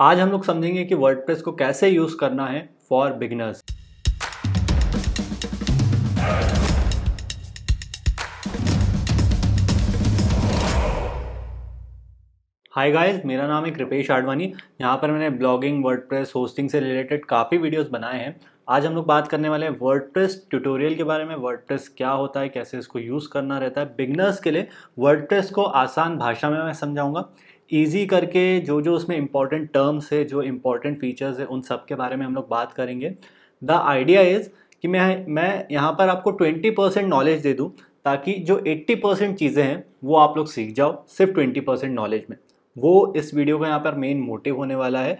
आज हम लोग समझेंगे कि वर्डप्रेस को कैसे यूज़ करना है फॉर बिगनर्स हाय गाइस मेरा नाम है कृपेश आडवाणी यहाँ पर मैंने ब्लॉगिंग वर्डप्रेस होस्टिंग से रिलेटेड काफ़ी वीडियोस बनाए हैं आज हम लोग बात करने वाले हैं वर्डप्रेस ट्यूटोरियल के बारे में वर्डप्रेस क्या होता है कैसे इसको यूज़ करना रहता है बिगनर्स के लिए वर्डप्रेस को आसान भाषा में मैं समझाऊंगा ईजी करके जो जो उसमें इम्पॉर्टेंट टर्म्स है जो इम्पॉर्टेंट फीचर्स है उन सब के बारे में हम लोग बात करेंगे द आइडिया इज़ कि मैं मैं यहाँ पर आपको ट्वेंटी परसेंट नॉलेज दे दूँ ताकि जो एट्टी परसेंट चीज़ें हैं वो आप लोग सीख जाओ सिर्फ ट्वेंटी परसेंट नॉलेज में वो इस वीडियो का यहाँ पर मेन मोटिव होने वाला है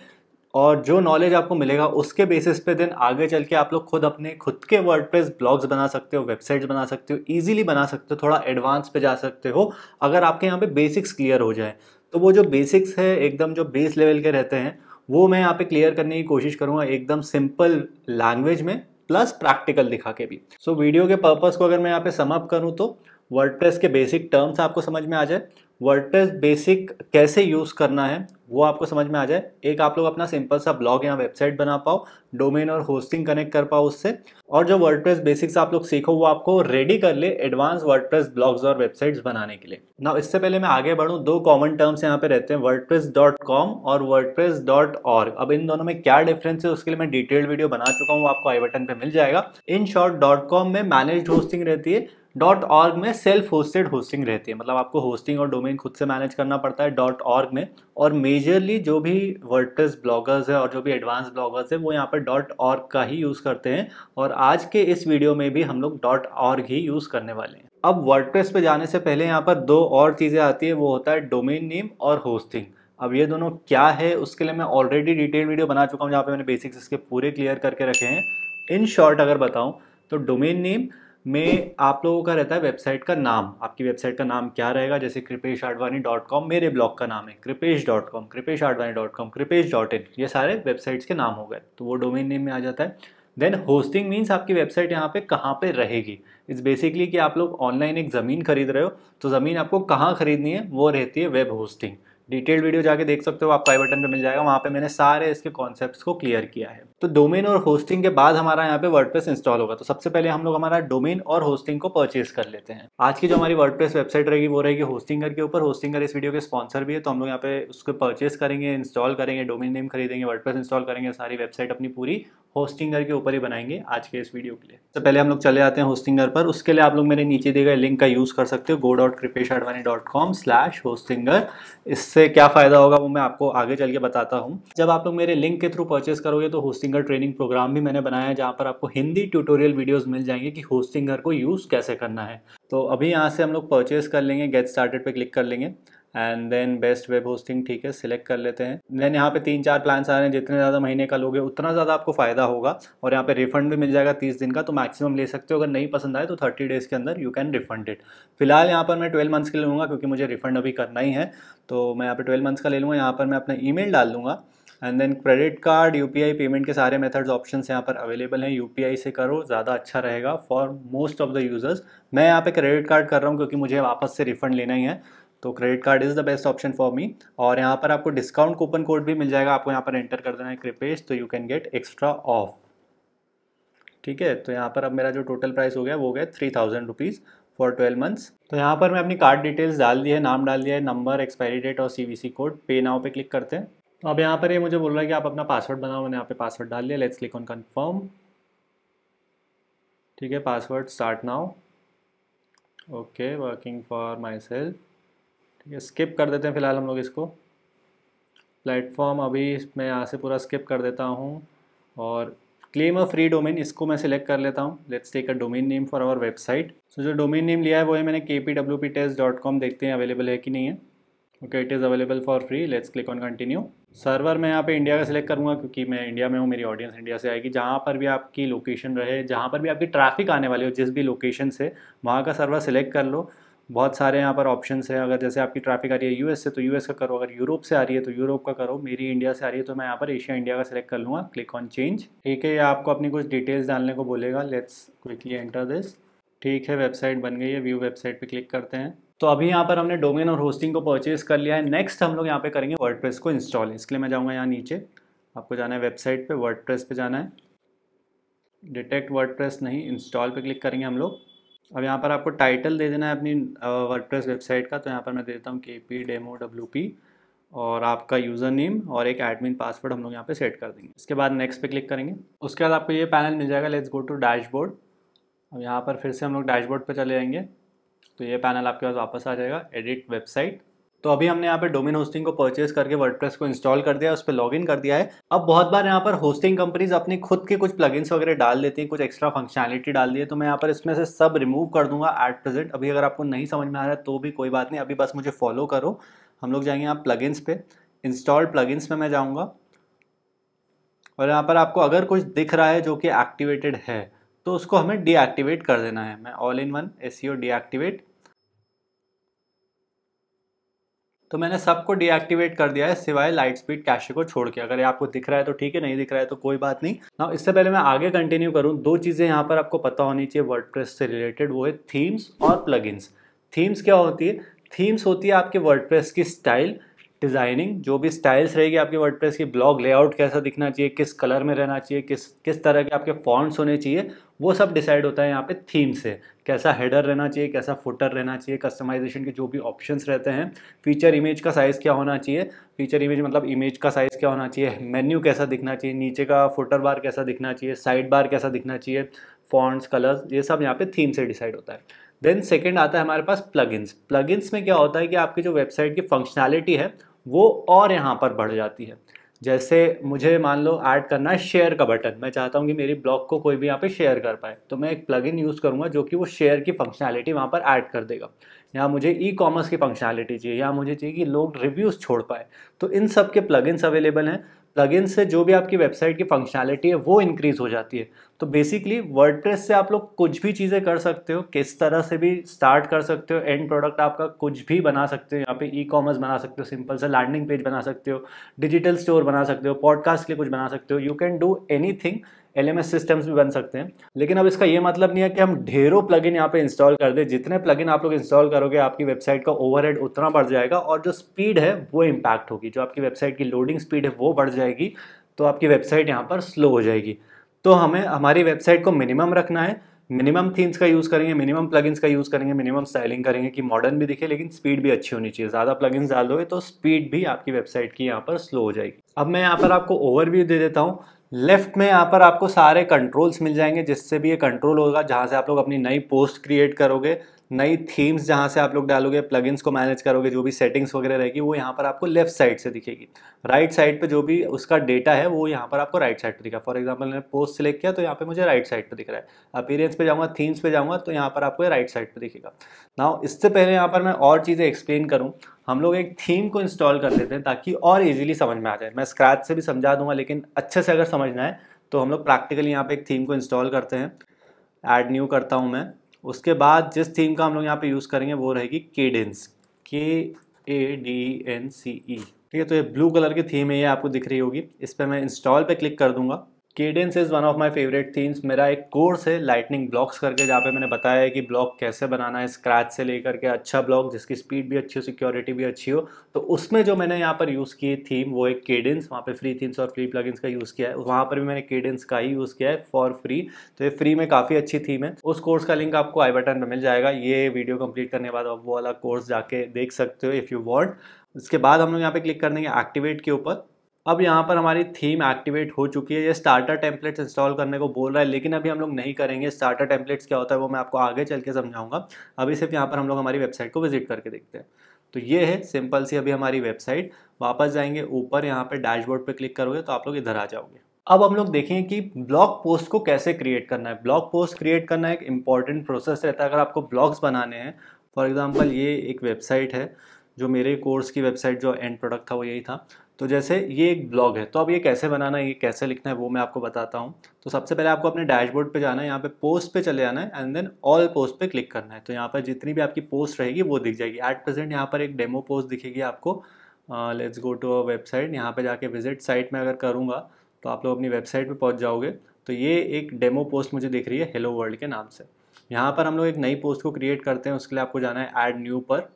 और जो नॉलेज आपको मिलेगा उसके बेसिस पे देन आगे चल के आप लोग खुद अपने खुद के वर्डप्रेस ब्लॉग्स बना सकते हो वेबसाइट्स बना सकते हो इजीली बना सकते हो थोड़ा एडवांस पे जा सकते हो अगर आपके यहाँ पे बेसिक्स क्लियर हो जाए तो वो जो बेसिक्स है एकदम जो बेस लेवल के रहते हैं वो मैं यहाँ पे क्लियर करने की कोशिश करूँगा एकदम सिंपल लैंग्वेज में प्लस प्रैक्टिकल दिखा के भी सो so, वीडियो के पर्पज़ को अगर मैं यहाँ पे समअप करूँ तो वर्ड के बेसिक टर्म्स आपको समझ में आ जाए वर्डप्रेस बेसिक कैसे यूज़ करना है वो आपको समझ में आ जाए एक आप लोग अपना सिंपल सा ब्लॉग या वेबसाइट बना पाओ डोमेन और होस्टिंग कनेक्ट कर पाओ उससे और जो वर्डप्रेस बेसिक्स आप लोग सीखो वो आपको रेडी कर ले एडवांस वर्डप्रेस ब्लॉग्स और वेबसाइट्स बनाने के लिए ना इससे पहले मैं आगे बढ़ूँ दो कॉमन टर्म्स यहाँ पे रहते हैं वर्डप्रेस डॉट कॉम और वर्डप्रेस डॉट ऑर्ग अब इन दोनों में क्या डिफरेंस है उसके लिए मैं डिटेल्ड वीडियो बना चुका हूँ वो आपको आई बटन पर मिल जाएगा इन शॉर्ट डॉट कॉम में मैनेज होस्टिंग रहती है डॉट ऑर्ग में सेल्फ होस्टेड होस्टिंग रहती है मतलब आपको होस्टिंग और डोमेन खुद से मैनेज करना पड़ता है डॉट ऑर्ग में और मेजरली जो भी वर्टस ब्लॉगर्स है और जो भी एडवांस ब्लॉगर्स है वो यहाँ पर डॉट ऑर्ग का ही यूज़ करते हैं और आज के इस वीडियो में भी हम लोग डॉट ऑर्ग ही यूज़ करने वाले हैं अब प्रेस पे जाने से पहले यहाँ पर दो और चीज़ें आती है वो होता है डोमेन नेम और होस्टिंग अब ये दोनों क्या है उसके लिए मैं ऑलरेडी डिटेल वीडियो बना चुका हूँ जहाँ पे मैंने बेसिक्स इसके पूरे क्लियर करके रखे हैं इन शॉर्ट अगर बताऊँ तो डोमेन नेम में आप लोगों का रहता है वेबसाइट का नाम आपकी वेबसाइट का नाम क्या रहेगा जैसे कृपेश आडवाणी डॉट कॉम मेरे ब्लॉग का नाम है Kripesh dot com Kripesh Advani dot com Kripesh dot in ये सारे वेबसाइट्स के नाम हो गए तो वो डोमेन नेम में आ जाता है देन होस्टिंग मीन्स आपकी वेबसाइट यहाँ पे कहाँ पे रहेगी इट्स बेसिकली कि आप लोग ऑनलाइन एक ज़मीन खरीद रहे हो तो ज़मीन आपको कहाँ खरीदनी है वो रहती है वेब होस्टिंग डिटेल्ड वीडियो जाके देख सकते हो आप पाई बटन पर मिल जाएगा वहाँ पर मैंने सारे इसके कॉन्सेप्ट को क्लियर किया है तो डोमेन और होस्टिंग के बाद हमारा यहाँ पे वर्डप्रेस इंस्टॉल होगा तो सबसे पहले हम लोग हमारा डोमेन और होस्टिंग को परचेज कर लेते हैं आज की जो हमारी वर्डप्रेस वेबसाइट रहेगी वो रहेगी होस्टिंगर के ऊपर होस्टिंगर इस वीडियो के स्पॉन्सर भी है तो हम लोग यहाँ पे उसको परचेस करेंगे इंस्टॉल करेंगे डोमेन नेम खरीदेंगे वर्डप्रेस इंस्टॉल करेंगे सारी वेबसाइट अपनी पूरी होस्टिंगर के ऊपर ही बनाएंगे आज के इस वीडियो के लिए तो पहले हम लोग चले आते हैं होस्टिंगर पर उसके लिए आप लोग मेरे नीचे दिए गए लिंक का यूज़ कर सकते हो go dot Kripesh Advani dot com slash Hostinger इससे क्या फ़ायदा होगा वो मैं आपको आगे चल के बताता हूँ जब आप लोग मेरे लिंक के थ्रू परचेस करोगे तो होस्टिंग सिंगर ट्रेनिंग प्रोग्राम भी मैंने बनाया है जहाँ पर आपको हिंदी ट्यूटोरियल वीडियोस मिल जाएंगे कि होस्ट सिंगर को यूज़ कैसे करना है तो अभी यहाँ से हम लोग परचेस कर लेंगे गेट स्टार्टेड पे क्लिक कर लेंगे and then best web hosting ठीक है सिलेक्ट कर लेते हैं देन यहाँ पे तीन चार प्लान्स आ रहे हैं जितने ज़्यादा महीने का लोगे उतना ज़्यादा आपको फ़ायदा होगा और यहाँ पे रिफंड भी मिल जाएगा तीस दिन का तो मैक्सिमम ले सकते हो अगर नहीं पसंद आए तो थर्टी डेज़ के अंदर यू कैन रिफंड इट फिलहाल यहाँ पर मैं ट्वेल्व मंथ्स के लूँगा क्योंकि मुझे रिफंड अभी करना ही है तो मैं यहाँ पर ट्वेल्व मंथ्स का ले लूँगा यहाँ पर मैं अपना ई डाल दूँगा एंड देन क्रेडिट कार्ड आई पेमेंट के सारे मेथड्स ऑप्शन यहाँ पर अवेलेबल हैं आई से करो ज़्यादा अच्छा रहेगा for most of the users मैं यहाँ पे क्रेडिट कार्ड कर रहा हूँ क्योंकि मुझे वापस से रिफंड लेना ही है तो credit card is the best option for me और यहाँ पर आपको डिस्काउंट कूपन कोड भी मिल जाएगा आपको यहाँ पर एंटर कर देना है कृपेश तो you can get extra off ठीक है तो यहाँ पर अब मेरा जो टोटल प्राइस हो गया वो गया three thousand rupees for twelve months तो यहाँ पर मैं अपनी कार्ड डिटेल्स डाल दी है नाम डाल दिया है नंबर एक्सपायरी डेट और सी कोड पे नाव पे क्लिक करते हैं तो अब यहाँ पर ये मुझे बोल रहा है कि आप अपना पासवर्ड बनाओ मैंने यहाँ पे पासवर्ड डाल लिया लेट्स क्लिक ऑन कन्फर्म ठीक है password start now okay working for myself ठीक है स्किप कर देते हैं फिलहाल हम लोग इसको प्लेटफॉर्म अभी मैं यहाँ से पूरा स्किप कर देता हूँ और क्लेम अ फ्री डोमेन इसको मैं सिलेक्ट कर लेता हूँ let's take a domain name for our website so जो डोमेन नेम लिया है वो है मैंने K P W P test dot com देखते हैं अवेलेबल है कि नहीं है okay it is available for free let's click on continue server मैं यहाँ पे इंडिया का सिलेक्ट करूँगा क्योंकि मैं इंडिया में हूँ मेरी ऑडियंस इंडिया से आएगी जहाँ पर भी आपकी लोकेशन रहे जहाँ पर भी आपकी ट्रैफिक आने वाली हो जिस भी लोकेशन से वहाँ का सर्वर सिलेक्ट कर लो बहुत सारे यहाँ पर ऑप्शन है अगर जैसे आपकी ट्रैफिक आ रही है यू से तो यू का करो अगर यूरोप से आ रही है तो यूरोप का करो मेरी इंडिया से आ रही है तो मैं यहाँ पर एशिया इंडिया का सिलेक्ट कर लूँगा क्लिक ऑन चेंज ठीक है आपको अपनी कुछ डिटेल्स डालने को बोलेगा लेट्स क्विकली एंटर दिस ठीक है वेबसाइट बन गई है व्यू वेबसाइट पर क्लिक करते हैं तो अभी यहाँ पर हमने डोमेन और होस्टिंग को परचेज कर लिया है नेक्स्ट हम लोग यहाँ पे करेंगे वर्डप्रेस को इंस्टॉल इसके लिए मैं जाऊँगा यहाँ नीचे आपको जाना है वेबसाइट पे वर्डप्रेस पे जाना है डिटेक्ट वर्डप्रेस नहीं इंस्टॉल पे क्लिक करेंगे हम लोग अब यहाँ पर आपको टाइटल दे देना है अपनी वर्डप्रेस वेबसाइट का तो यहाँ पर मैं देता हूँ के पी डेमो डब्ल्यू पी और आपका यूज़र नेम और एक एडमिन पासवर्ड हम लोग यहाँ पर सेट कर देंगे इसके बाद नेक्स्ट पर क्लिक करेंगे उसके बाद आपको ये पैनल मिल जाएगा लेट्स गो टू डैशबोर्ड अब यहाँ पर फिर से हम लोग डैशबोर्ड पर चले जाएंगे तो ये पैनल आपके पास वापस आ जाएगा एडिट वेबसाइट तो अभी हमने यहाँ पे डोमेन होस्टिंग को परचेज करके वर्डप्रेस को इंस्टॉल कर दिया है उस पर लॉग कर दिया है अब बहुत बार यहाँ पर होस्टिंग कंपनीज अपने खुद के कुछ प्लगइन्स वगैरह डाल देती हैं कुछ एक्स्ट्रा फंक्शनैलिटी डाल दी है तो मैं यहाँ पर इसमें से सब रिमूव कर दूंगा एट प्रेजेंट अभी अगर आपको नहीं समझ में आ रहा है तो भी कोई बात नहीं अभी बस मुझे फॉलो करो हम लोग जाएंगे यहाँ प्लगइन्स पे इंस्टॉल प्लगइन्स में मैं जाऊँगा और यहाँ पर आपको अगर कुछ दिख रहा है जो कि एक्टिवेटेड है तो उसको हमें डीएक्टिवेट कर देना है मैं all in one S C deactivate तो मैंने सबको डीएक्टिवेट कर दिया है सिवाय लाइट स्पीड कैशे को छोड़ के अगर ये आपको दिख रहा है तो ठीक है नहीं दिख रहा है तो कोई बात नहीं ना इससे पहले मैं आगे कंटिन्यू करूँ दो चीज़ें यहाँ पर आपको पता होनी चाहिए वर्ड से रिलेटेड वो है थीम्स और प्लगइन्स थीम्स क्या होती है थीम्स होती है आपके वर्ड की स्टाइल डिज़ाइनिंग जो भी स्टाइल्स रहेगी आपके वर्डप्रेस की ब्लॉग लेआउट कैसा दिखना चाहिए किस कलर में रहना चाहिए किस किस तरह के आपके फॉन्ट्स होने चाहिए वो सब डिसाइड होता है यहाँ पे थीम से कैसा हेडर रहना चाहिए कैसा फुटर रहना चाहिए कस्टमाइजेशन के जो भी ऑप्शंस रहते हैं फीचर इमेज का साइज़ क्या होना चाहिए फीचर इमेज मतलब इमेज का साइज़ क्या होना चाहिए मेन्यू कैसा दिखना चाहिए नीचे का फुटर बार कैसा दिखना चाहिए साइड बार कैसा दिखना चाहिए फॉन्ट्स कलर्स ये सब यहाँ पे थीम से डिसाइड होता है देन सेकेंड आता है हमारे पास प्लगइन्स प्लगइन्स में क्या होता है कि आपकी जो वेबसाइट की फंक्शनैलिटी है वो और यहाँ पर बढ़ जाती है जैसे मुझे मान लो ऐड करना है शेयर का बटन मैं चाहता हूँ कि मेरी ब्लॉग को कोई भी यहाँ पे शेयर कर पाए तो मैं एक प्लगइन यूज़ करूँगा जो कि वो शेयर की फंक्शनैलिटी वहाँ पर ऐड कर देगा या मुझे ई कॉमर्स की फंक्शनैलिटी चाहिए या मुझे चाहिए कि लोग रिव्यूज़ छोड़ पाए तो इन सब के प्लगइन्स अवेलेबल हैं प्लगइन से जो भी आपकी वेबसाइट की फंक्शनैलिटी है वो इंक्रीज़ हो जाती है तो बेसिकली वर्डप्रेस से आप लोग कुछ भी चीज़ें कर सकते हो किस तरह से भी स्टार्ट कर सकते हो एंड प्रोडक्ट आपका कुछ भी बना सकते हो यहाँ पे ई कॉमर्स बना सकते हो सिंपल से लैंडिंग पेज बना सकते हो डिजिटल स्टोर बना सकते हो पॉडकास्ट के लिए कुछ बना सकते हो you can do anything L systems भी बन सकते हैं लेकिन अब इसका ये मतलब नहीं है कि हम ढेरों प्लगइन यहाँ पे इंस्टॉल कर दें जितने प्लगइन आप लोग इंस्टॉल करोगे आपकी वेबसाइट का ओवरहेड उतना बढ़ जाएगा और जो स्पीड है वो इम्पैक्ट होगी जो आपकी वेबसाइट की लोडिंग स्पीड है वो बढ़ जाएगी तो आपकी वेबसाइट यहाँ पर स्लो हो जाएगी तो हमें हमारी वेबसाइट को मिनिमम रखना है मिनिमम थीम्स का यूज़ करेंगे मिनिमम प्लगइन्स का यूज़ करेंगे मिनिमम स्टाइलिंग करेंगे कि मॉडर्न भी दिखे लेकिन स्पीड भी अच्छी होनी चाहिए ज़्यादा प्लगइन्स डाल दोगे तो स्पीड भी आपकी वेबसाइट की यहाँ पर स्लो हो जाएगी अब मैं यहाँ पर आपको ओवरव्यू दे देता हूँ लेफ्ट में यहाँ पर आपको सारे कंट्रोल्स मिल जाएंगे जिससे भी ये कंट्रोल होगा जहाँ से आप लोग अपनी नई पोस्ट क्रिएट करोगे नई थीम्स जहाँ से आप लोग डालोगे प्लगइन्स को मैनेज करोगे जो भी सेटिंग्स वगैरह रहेगी वो यहाँ पर आपको लेफ्ट साइड से दिखेगी राइट साइड पे जो भी उसका डेटा है वो यहाँ पर आपको राइट साइड पे दिखा फॉर एग्जांपल मैंने पोस्ट सेलेक्ट किया तो यहाँ पे मुझे राइट साइड पे दिख रहा है अपीरेंस पे जाऊँगा थीम्स पे जाऊँगा तो यहाँ पर आपको राइट साइड पर दिखेगा ना इससे पहले यहाँ पर मैं और चीज़ें एक्सप्लेन करूँ हम लोग एक थीम को इंस्टॉल कर देते हैं ताकि और ईजिली समझ में आ जाए मैं स्क्रैच से भी समझा दूंगा लेकिन अच्छे से अगर समझना है तो हम लोग प्रैक्टिकली यहाँ पर एक थीम को इंस्टॉल करते हैं एड न्यू करता हूँ मैं उसके बाद जिस थीम का हम लोग यहाँ पे यूज़ करेंगे वो रहेगी केडेंस के ए डी एन सी ई ठीक है तो ये ब्लू कलर की थीम है ये आपको दिख रही होगी इस पर मैं इंस्टॉल पे क्लिक कर दूंगा Kadence is one of my favourite themes मेरा एक कोर्स है लाइटनिंग ब्लॉक्स करके जहाँ पे मैंने बताया है कि ब्लॉक कैसे बनाना है स्क्रैच से लेकर के अच्छा ब्लॉक जिसकी स्पीड भी अच्छी हो सिक्योरिटी भी अच्छी हो तो उसमें जो मैंने यहाँ पर यूज़ की थीम वो एक केडेंस वहाँ पे फ्री थीम्स और फ्री प्लगइन्स का यूज़ किया है वहाँ पर भी मैंने केडेंस का ही यूज़ किया है फॉर फ्री तो ये फ्री में काफ़ी अच्छी थीम है उस कोर्स का लिंक आपको आई बटन पर मिल जाएगा ये वीडियो कंप्लीट करने के बाद आप वो वाला कोर्स जाके देख सकते हो इफ़ यू वॉन्ट इसके बाद हम लोग यहाँ पे क्लिक कर देंगे एक्टिवेट के ऊपर अब यहाँ पर हमारी थीम एक्टिवेट हो चुकी है ये स्टार्टर टेम्पलेट्स इंस्टॉल करने को बोल रहा है लेकिन अभी हम लोग नहीं करेंगे स्टार्टर टेम्पलेट्स क्या होता है वो मैं आपको आगे चल के समझाऊंगा अभी सिर्फ यहाँ पर हम लोग हमारी वेबसाइट को विजिट करके देखते हैं तो ये है सिंपल सी अभी हमारी वेबसाइट वापस जाएंगे ऊपर यहाँ पर डैशबोर्ड पर क्लिक करोगे तो आप लोग इधर आ जाओगे अब हम लोग देखें कि ब्लॉग पोस्ट को कैसे क्रिएट करना है ब्लॉग पोस्ट क्रिएट करना एक इंपॉर्टेंट प्रोसेस रहता है अगर आपको ब्लॉग्स बनाने हैं फॉर एग्जाम्पल ये एक वेबसाइट है जो मेरे कोर्स की वेबसाइट जो एंड प्रोडक्ट था वो यही था तो जैसे ये एक ब्लॉग है तो अब ये कैसे बनाना है ये कैसे लिखना है वो मैं आपको बताता हूँ तो सबसे पहले आपको अपने डैशबोर्ड पे जाना है यहाँ पे पोस्ट पे चले जाना है एंड देन ऑल पोस्ट पे क्लिक करना है तो यहाँ पर जितनी भी आपकी पोस्ट रहेगी वो दिख जाएगी एट प्रेजेंट यहाँ पर एक डेमो पोस्ट दिखेगी आपको let's go to a website यहाँ पर जाके विजिट साइट में अगर करूँगा तो आप लोग अपनी वेबसाइट पर पहुँच जाओगे तो ये एक डेमो पोस्ट मुझे दिख रही है हेलो वर्ल्ड के नाम से यहाँ पर हम लोग एक नई पोस्ट को क्रिएट करते हैं उसके लिए आपको जाना है एड न्यू पर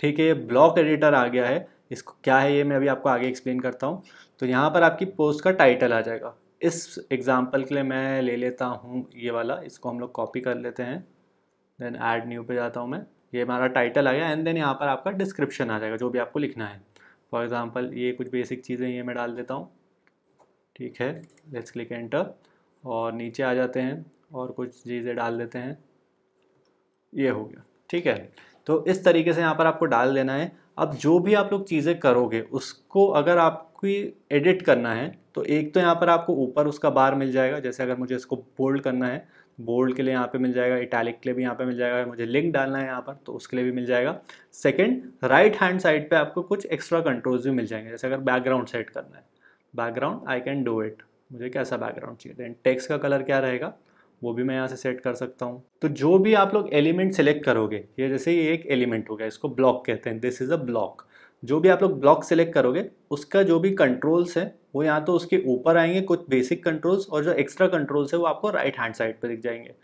ठीक है ये ब्लॉक एडिटर आ गया है इसको क्या है ये मैं अभी आपको आगे एक्सप्लेन करता हूँ तो यहाँ पर आपकी पोस्ट का टाइटल आ जाएगा इस एग्ज़ाम्पल के लिए मैं ले लेता हूँ ये वाला इसको हम लोग कॉपी कर लेते हैं देन ऐड न्यू पे जाता हूँ मैं ये हमारा टाइटल आ गया एंड देन यहाँ पर आपका डिस्क्रिप्शन आ जाएगा जो भी आपको लिखना है फॉर एग्ज़ाम्पल ये कुछ बेसिक चीज़ें ये मैं डाल देता हूँ ठीक है लेट्स क्लिक एंटर और नीचे आ जाते हैं और कुछ चीज़ें डाल देते हैं ये हो गया ठीक है तो इस तरीके से यहाँ पर आपको डाल देना है अब जो भी आप लोग चीज़ें करोगे उसको अगर आपकी एडिट करना है तो एक तो यहाँ पर आपको ऊपर उसका बार मिल जाएगा जैसे अगर मुझे इसको बोल्ड करना है बोल्ड के लिए यहाँ पे मिल जाएगा इटैलिक के लिए भी यहाँ पे मिल जाएगा मुझे लिंक डालना है यहाँ पर तो उसके लिए भी मिल जाएगा सेकंड राइट हैंड साइड पे आपको कुछ एक्स्ट्रा कंट्रोल्स भी मिल जाएंगे जैसे अगर बैकग्राउंड सेट करना है background I can do it मुझे कैसा बैकग्राउंड चाहिए देन टेक्स का कलर क्या रहेगा वो भी मैं यहाँ से सेट कर सकता हूँ तो जो भी आप लोग एलिमेंट सेलेक्ट करोगे ये जैसे ये एक एलिमेंट हो गया इसको ब्लॉक कहते हैं दिस इज़ अ ब्लॉक जो भी आप लोग ब्लॉक सेलेक्ट करोगे उसका जो भी कंट्रोल्स है वो यहाँ तो उसके ऊपर आएंगे कुछ बेसिक कंट्रोल्स और जो एक्स्ट्रा कंट्रोल्स है वो आपको राइट हैंड साइड पर दिख जाएंगे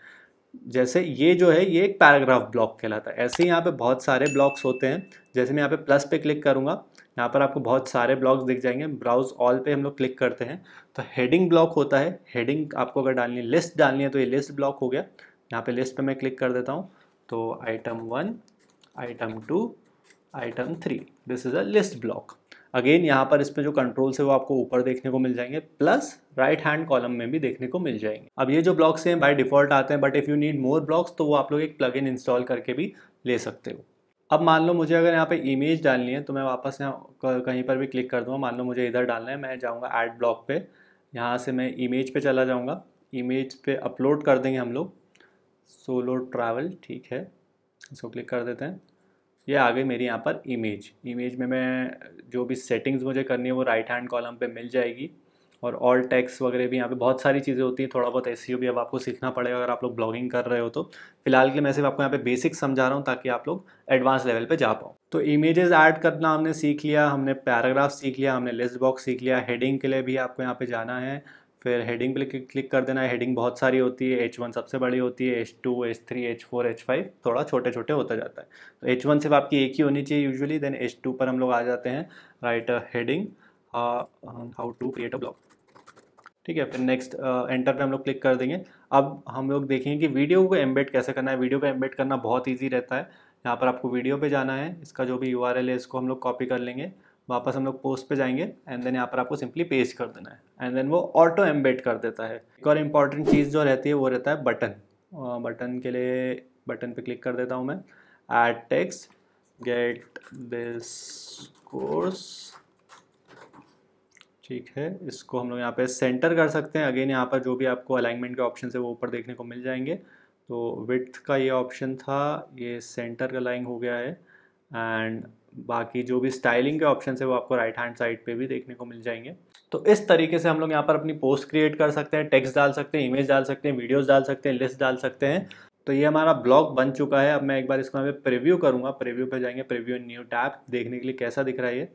जैसे ये जो है ये एक पैराग्राफ ब्लॉक कहलाता है ऐसे यहाँ पे बहुत सारे ब्लॉक्स होते हैं जैसे मैं यहाँ पे प्लस पे क्लिक करूँगा यहाँ पर आपको बहुत सारे ब्लॉग्स दिख जाएंगे ब्राउज ऑल पे हम लोग क्लिक करते हैं तो हेडिंग ब्लॉक होता है हेडिंग आपको अगर डालनी है लिस्ट डालनी है तो ये लिस्ट ब्लॉक हो गया यहाँ पे लिस्ट पे मैं क्लिक कर देता हूँ तो item one item two item three this is a list block again यहाँ पर इसमें जो कंट्रोल्स है वो आपको ऊपर देखने को मिल जाएंगे प्लस राइट हैंड कॉलम में भी देखने को मिल जाएंगे अब ये जो ब्लॉक्स हैं बाय डिफॉल्ट आते हैं but if you need more blocks तो वो आप लोग एक प्लगइन इंस्टॉल करके भी ले सकते हो अब मान लो मुझे अगर यहाँ पे इमेज डालनी है तो मैं वापस यहाँ कहीं पर भी क्लिक कर दूँगा मान लो मुझे इधर डालना है मैं जाऊँगा ऐड ब्लॉक पे यहाँ से मैं इमेज पे चला जाऊँगा इमेज पे अपलोड कर देंगे हम लोग सोलो ट्रैवल ठीक है इसको क्लिक कर देते हैं ये आ गई मेरी यहाँ पर इमेज इमेज में मैं जो भी सेटिंग्स मुझे करनी है वो राइट हैंड कॉलम पर मिल जाएगी और ऑल टैक्स वगैरह भी यहाँ पे बहुत सारी चीज़ें होती हैं थोड़ा बहुत ऐसी e भी अब आपको सीखना पड़ेगा अगर आप लोग ब्लॉगिंग कर रहे हो तो फिलहाल के लिए मैं सिर्फ आपको यहाँ पे बेसिक समझा रहा हूँ ताकि आप लोग एडवांस लेवल पे जा पाओ तो इमेजेस ऐड करना हमने सीख लिया हमने पैराग्राफ सीख लिया हमने लिस्ट बॉक्स सीख लिया हेडिंग के लिए भी आपको यहाँ पे जाना है फिर हेडिंग पे क्लिक कर देना है हेडिंग बहुत सारी होती है एच वन सबसे बड़ी होती है H two H three H four H five थोड़ा छोटे छोटे होता जाता है तो एच वन सिर्फ आपकी एक ही होनी चाहिए यूजुअली देन एच टू पर हम लोग आ जाते हैं right heading how to create a blog ठीक है फिर नेक्स्ट एंटर uh, पे हम लोग क्लिक कर देंगे अब हम लोग देखेंगे कि वीडियो को एम्बेड कैसे करना है वीडियो को एम्बेड करना बहुत ईजी रहता है यहाँ पर आपको वीडियो पे जाना है इसका जो भी यू है इसको हम लोग कॉपी कर लेंगे वापस हम लोग पोस्ट पे जाएंगे एंड देन यहाँ पर आपको सिंपली पेस्ट कर देना है एंड देन वो ऑटो एम्बेड कर देता है एक और इम्पॉर्टेंट चीज़ जो रहती है वो रहता है बटन बटन uh, के लिए बटन पे क्लिक कर देता हूँ मैं add text get this course ठीक है इसको हम लोग यहाँ पे सेंटर कर सकते हैं अगेन यहाँ पर जो भी आपको अलाइनमेंट के ऑप्शन है वो ऊपर देखने को मिल जाएंगे तो विथ का ये ऑप्शन था ये सेंटर का लाइन हो गया है एंड बाकी जो भी स्टाइलिंग के ऑप्शन है वो आपको राइट हैंड साइड पे भी देखने को मिल जाएंगे तो इस तरीके से हम लोग यहाँ पर अपनी पोस्ट क्रिएट कर सकते हैं टेक्स्ट डाल सकते हैं इमेज डाल सकते हैं वीडियोज डाल सकते हैं लिस्ट डाल सकते हैं तो ये हमारा ब्लॉग बन चुका है अब मैं एक बार इसको हमें प्रिव्यू करूँगा प्रिव्यू पर जाएंगे प्रिव्यू न्यू टैप देखने के लिए कैसा दिख रहा है ये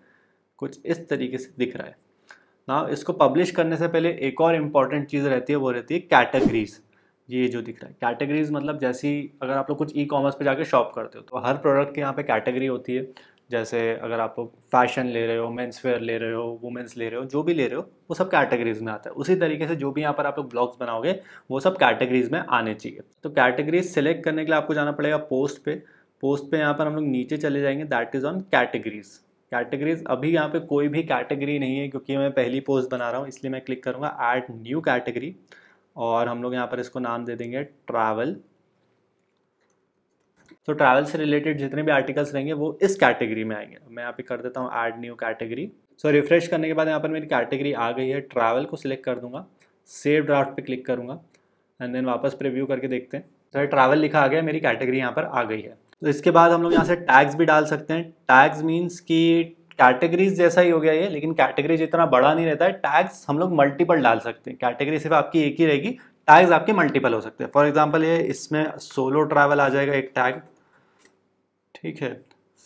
कुछ इस तरीके से दिख रहा है ना इसको पब्लिश करने से पहले एक और इम्पॉर्टेंट चीज़ रहती है वो रहती है कैटेगरीज ये जो दिख रहा है कैटेगरीज मतलब जैसी अगर आप लोग कुछ ई कॉमर्स पे जाके शॉप करते हो तो हर प्रोडक्ट के यहाँ पे कैटेगरी होती है जैसे अगर आप लोग फैशन ले रहे हो मेंस वेयर ले रहे हो वुमेंस ले रहे हो जो भी ले रहे हो वो सब कैटेगरीज में आता है उसी तरीके से जो भी यहाँ पर आप लोग ब्लॉग्स बनाओगे वो सब कैटेगरीज में आने चाहिए तो कैटेगरीज सेलेक्ट करने के लिए आपको जाना पड़ेगा पोस्ट पे पोस्ट पे यहाँ पर हम लोग नीचे चले जाएंगे that is on categories categories अभी यहाँ पे कोई भी कैटेगरी नहीं है क्योंकि मैं पहली पोस्ट बना रहा हूँ इसलिए मैं क्लिक करूँगा ऐड न्यू कैटेगरी और हम लोग यहाँ पर इसको नाम दे देंगे ट्रैवल तो ट्रैवल से रिलेटेड जितने भी आर्टिकल्स रहेंगे वो इस कैटेगरी में आएंगे मैं यहाँ पे कर देता हूँ add new category so refresh करने के बाद यहाँ पर मेरी कैटेगरी आ गई है ट्रैवल को सिलेक्ट कर दूंगा सेव ड्राफ्ट पे क्लिक करूँगा एंड देन वापस प्रिव्यू करके देखते हैं ये ट्रैवल लिखा आ गया मेरी कैटेगरी यहाँ पर आ गई है तो इसके बाद हम लोग यहाँ से टैग्स भी डाल सकते हैं टैग्स मीन्स कि कैटेगरीज जैसा ही हो गया ये लेकिन कैटेगरीज इतना बड़ा नहीं रहता है टैग्स हम लोग मल्टीपल डाल सकते हैं कैटेगरी सिर्फ आपकी एक ही रहेगी टैग्स आपके मल्टीपल हो सकते हैं फॉर एग्जाम्पल ये इसमें सोलो ट्रैवल आ जाएगा एक टैग ठीक है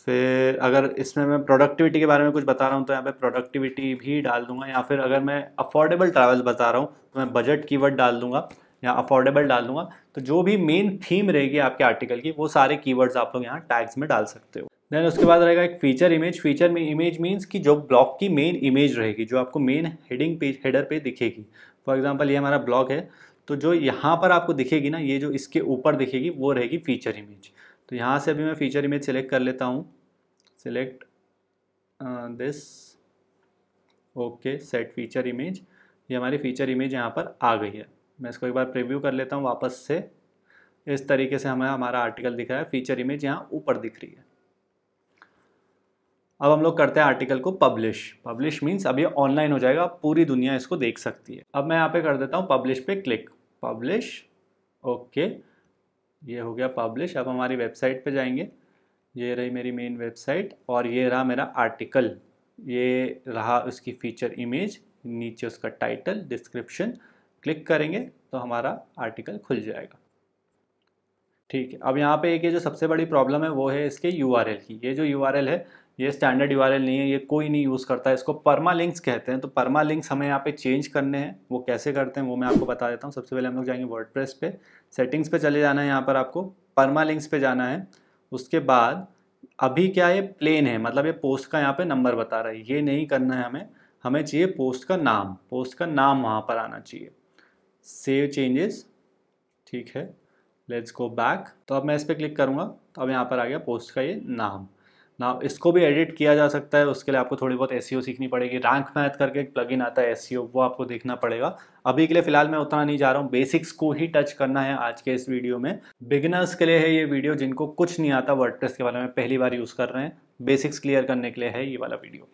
फिर अगर इसमें मैं प्रोडक्टिविटी के बारे में कुछ बता रहा हूँ तो यहाँ पे प्रोडक्टिविटी भी डाल दूंगा या फिर अगर मैं अफोर्डेबल ट्रैवल बता रहा हूँ तो मैं बजट कीवर्ड डाल दूंगा या अफोर्डेबल डाल दूंगा तो जो भी मेन थीम रहेगी आपके आर्टिकल की वो सारे कीवर्ड्स आप लोग यहाँ टैग्स में डाल सकते हो देन उसके बाद रहेगा एक फीचर इमेज फीचर में इमेज मीन्स कि जो ब्लॉग की मेन इमेज रहेगी जो आपको मेन हेडिंग पेज हेडर पे दिखेगी फॉर एग्जांपल ये हमारा ब्लॉग है तो जो यहाँ पर आपको दिखेगी ना ये जो इसके ऊपर दिखेगी वो रहेगी फीचर इमेज तो यहाँ से अभी मैं फीचर इमेज सेलेक्ट कर लेता हूँ select this okay set feature image ये हमारी फीचर इमेज यहाँ पर आ गई है मैं इसको एक बार प्रीव्यू कर लेता हूँ वापस से इस तरीके से हमें हमारा आर्टिकल दिख रहा है फीचर इमेज यहाँ ऊपर दिख रही है अब हम लोग करते हैं आर्टिकल को पब्लिश पब्लिश मीन्स अब ये ऑनलाइन हो जाएगा पूरी दुनिया इसको देख सकती है अब मैं यहाँ पे कर देता हूँ पब्लिश पे क्लिक पब्लिश ओके ये हो गया पब्लिश अब हमारी वेबसाइट पे जाएंगे ये रही मेरी मेन वेबसाइट और ये रहा मेरा आर्टिकल ये रहा उसकी फीचर इमेज नीचे उसका टाइटल डिस्क्रिप्शन क्लिक करेंगे तो हमारा आर्टिकल खुल जाएगा ठीक है अब यहाँ पे एक ये जो सबसे बड़ी प्रॉब्लम है वो है इसके यू की ये जो यू है ये स्टैंडर्ड यू नहीं है ये कोई नहीं यूज़ करता है इसको परमा लिंक्स कहते हैं तो परमा लिंक्स हमें यहाँ पे चेंज करने हैं वो कैसे करते हैं वो मैं आपको बता देता हूँ सबसे पहले हम लोग जाएंगे वर्ड पे सेटिंग्स पे चले जाना है यहाँ पर आपको परमा लिंक्स पे जाना है उसके बाद अभी क्या ये प्लेन है मतलब ये पोस्ट का यहाँ पर नंबर बता रहा है ये नहीं करना है हमें हमें चाहिए पोस्ट का नाम पोस्ट का नाम वहाँ पर आना चाहिए सेव चेंजेस ठीक है लेट्स गो बैक तो अब मैं इस पर क्लिक करूँगा तो अब यहाँ पर आ गया पोस्ट का ये नाम नाम इसको भी एडिट किया जा सकता है उसके लिए आपको थोड़ी बहुत एस e सीखनी पड़ेगी रैंक मैथ करके एक प्लगइन आता है एस e वो आपको देखना पड़ेगा अभी के लिए फिलहाल मैं उतना नहीं जा रहा हूँ बेसिक्स को ही टच करना है आज के इस वीडियो में बिगनर्स के लिए है ये वीडियो जिनको कुछ नहीं आता वर्ड के बारे में पहली बार यूज़ कर रहे हैं बेसिक्स क्लियर करने के लिए है ये वाला वीडियो